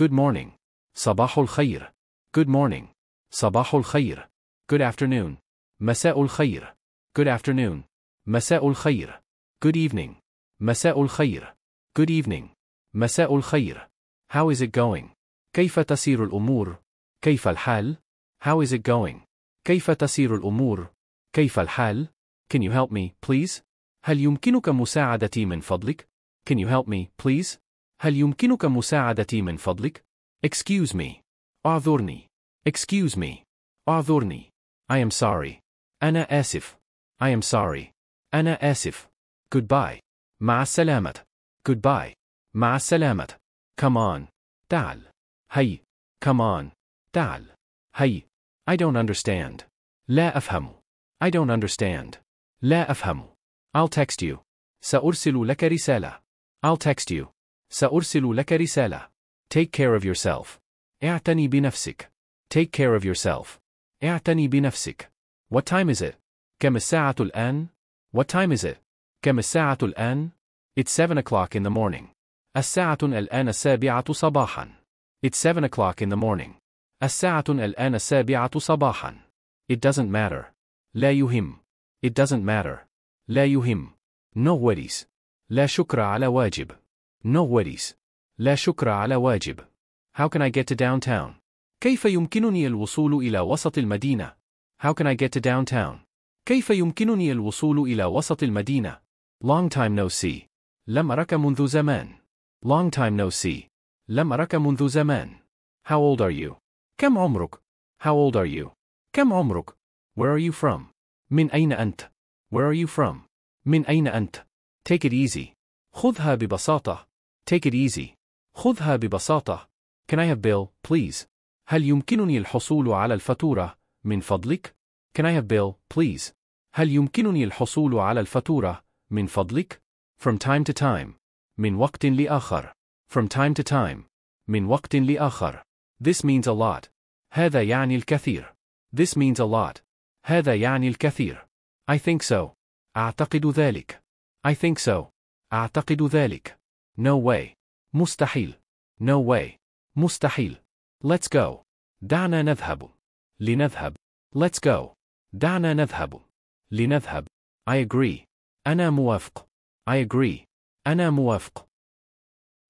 Good morning. Sabahul khair. Good morning. Sabahul khair. Good afternoon. Masaul khair. Good afternoon. Masaul khair. Good evening. Masaul khair. Good evening. Masaul khair. How is it going? كيف تسير الأمور؟ كيف الحال? How is it going? كيف تسير الأمور؟ كيف الحال? Can you help me, please? هل يمكنك مساعدتي من فضلك? Can you help me, please? هل يمكنك مساعدتي من فضلك؟ Excuse me. أعذرني. Excuse me. أعذرني. I am sorry. أنا آسف. I am sorry. أنا آسف. Goodbye. مع السلامة. Goodbye. مع السلامة. Come on. تعال. هي. Come on. تعال. هي. I don't understand. لا أفهم. I don't understand. لا أفهم. I'll text you. سأرسل لك رسالة. I'll text you. سأرسل لك رسالة. Take care of yourself. اعتني بنفسك. Take care of yourself. اعتني بنفسك. What time is it? كم الساعة الآن? What time is it? كم الساعة الآن? It's 7 o'clock in the morning. الساعة الآن السابعة صباحا. It's 7 o'clock in the morning. الساعة الآن السابعة صباحا. It doesn't matter. لا يهم. It doesn't matter. لا يهم. No worries. لا شكر على واجب. No worries. لا شكر على واجب. How can I get to downtown? كيف يمكنني الوصول إلى وسط المدينة? How can I get to downtown? كيف يمكنني الوصول إلى وسط المدينة? Long time no see. لم أرك منذ زمان. Long time no see. لم أرك منذ زمان. How old are you? كم عمرك? How old are you? كم عمرك? Where are you from? من أين أنت? Where are you from? من أين أنت? Take it easy. خذها ببساطة. Take it easy. خذها ببساطة. Can I have bill, please? هل يمكنني الحصول على الفاتورة, من فضلك? Can I have bill, please? هل يمكنني الحصول على الفاتورة, من فضلك? From time to time. من وقت لآخر. From time to time. من وقت لآخر. This means a lot. هذا يعني الكثير. This means a lot. هذا يعني الكثير. I think so. أعتقد ذلك. I think so. أعتقد ذلك. No way. مستحيل. No way. مستحيل. Let's go. دعنا نذهب. لنذهب. Let's go. دعنا نذهب. لنذهب. I agree. أنا موافق. I agree. أنا موافق.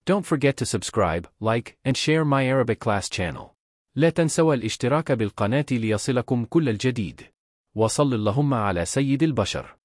Don't forget to subscribe, like, and share my Arabic class channel. لا تنسوا الاشتراك بالقناة ليصلكم كل الجديد. وصل اللهم على سيد البشر.